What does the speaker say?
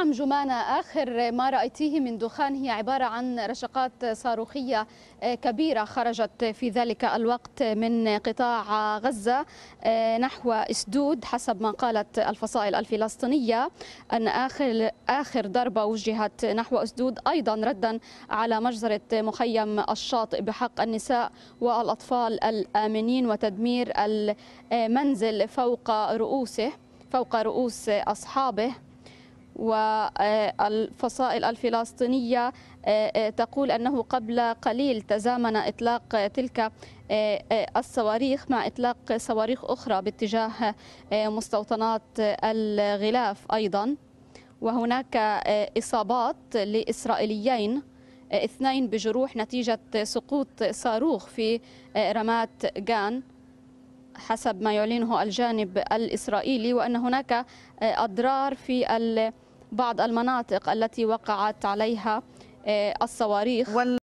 نعم جمانة آخر ما رأيتيه من دخان هي عبارة عن رشقات صاروخية آه، كبيرة خرجت في ذلك الوقت من قطاع غزة آه، نحو إسدود حسب ما قالت الفصائل الفلسطينية أن آخر, آخر ضربة وجهت نحو إسدود أيضا ردا على مجزرة مخيم الشاطئ بحق النساء والأطفال الآمنين وتدمير المنزل فوق رؤوسه فوق رؤوس أصحابه والفصائل الفلسطينية آه، آه، تقول أنه قبل قليل تزامن إطلاق تلك آه، الصواريخ مع إطلاق صواريخ أخرى باتجاه مستوطنات الغلاف أيضا وهناك إصابات لإسرائيليين اثنين بجروح نتيجة سقوط صاروخ في رمات جان حسب ما يعلنه الجانب الإسرائيلي وأن هناك أضرار في بعض المناطق التي وقعت عليها آه، الصواريخ